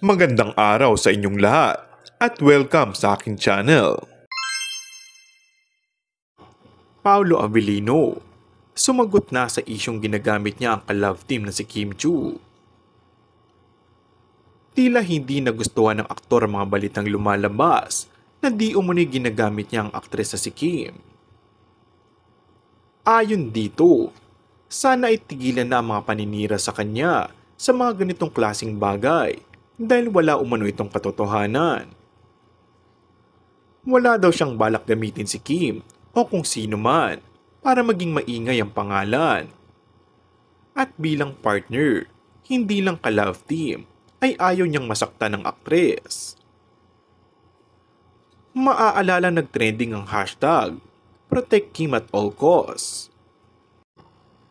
Magandang araw sa inyong lahat at welcome sa akin channel. Paolo Avellino Sumagot na sa isyong ginagamit niya ang ka-love team na si Kim Chu. Tila hindi nagustuhan ng aktor ang mga balitang lumalabas na di umuni ginagamit niya ang aktres na si Kim. Ayon dito, sana itigilan na ang mga paninira sa kanya sa mga ganitong klasing bagay dahil wala umano itong katotohanan. Wala daw siyang balak gamitin si Kim o kung sino man para maging maingay ang pangalan. At bilang partner, hindi lang ka-love team, ay ayaw niyang masaktan ng aktres. Maaalala nag-trending ang hashtag, Protect Kim at all costs.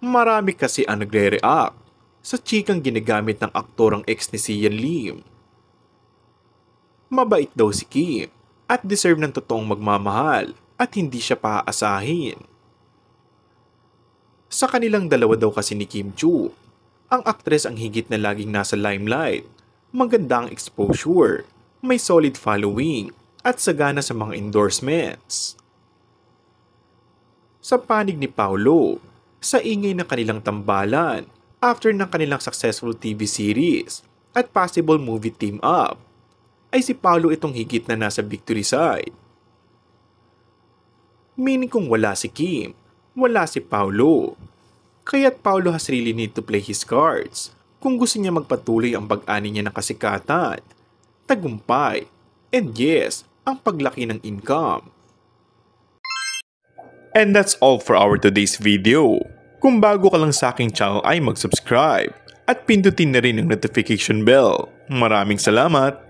Marami kasi ang nagre-react sa chikang ginagamit ng aktorang ex ni Sian Lim. Mabait daw si Kim at deserve ng totoong magmamahal at hindi siya paasahin. Sa kanilang dalawa daw kasi ni Kim Chu, ang aktres ang higit na laging nasa limelight, magandang exposure, may solid following at sagana sa mga endorsements. Sa panig ni Paolo, sa ingay ng kanilang tambalan, after ng kanilang successful TV series at possible movie team-up, ay si Paolo itong higit na nasa victory side. Meaning kung wala si Kim, wala si Paolo. Kaya't Paolo has really need to play his cards kung gusto niya magpatuloy ang pag-ani niya ng kasikatan, tagumpay, and yes, ang paglaki ng income. And that's all for our today's video. Kung bago ka lang sa aking channel ay mag-subscribe at pindutin na rin ang notification bell. Maraming salamat!